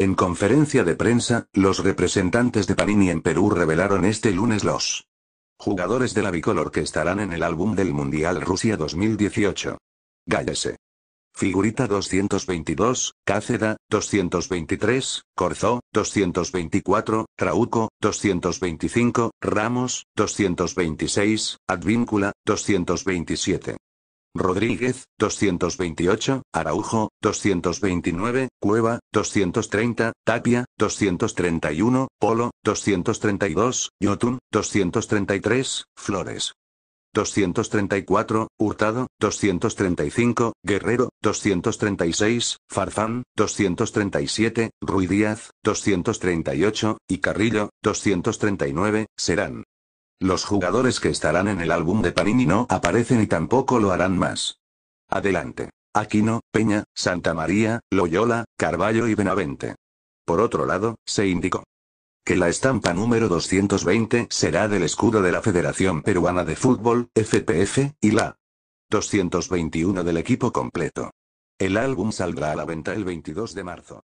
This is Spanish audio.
En conferencia de prensa, los representantes de Panini en Perú revelaron este lunes los jugadores de la bicolor que estarán en el álbum del Mundial Rusia 2018. Gallese. Figurita 222, Cáceda, 223, Corzo 224, Trauco, 225, Ramos, 226, Advíncula, 227. Rodríguez, 228, Araujo, 229, Cueva, 230, Tapia, 231, Polo, 232, Yotun, 233, Flores. 234, Hurtado, 235, Guerrero, 236, Farfán, 237, Ruiz Díaz, 238, y Carrillo, 239, Serán. Los jugadores que estarán en el álbum de Panini no aparecen y tampoco lo harán más. Adelante. Aquino, Peña, Santa María, Loyola, Carballo y Benavente. Por otro lado, se indicó que la estampa número 220 será del escudo de la Federación Peruana de Fútbol, FPF, y la 221 del equipo completo. El álbum saldrá a la venta el 22 de marzo.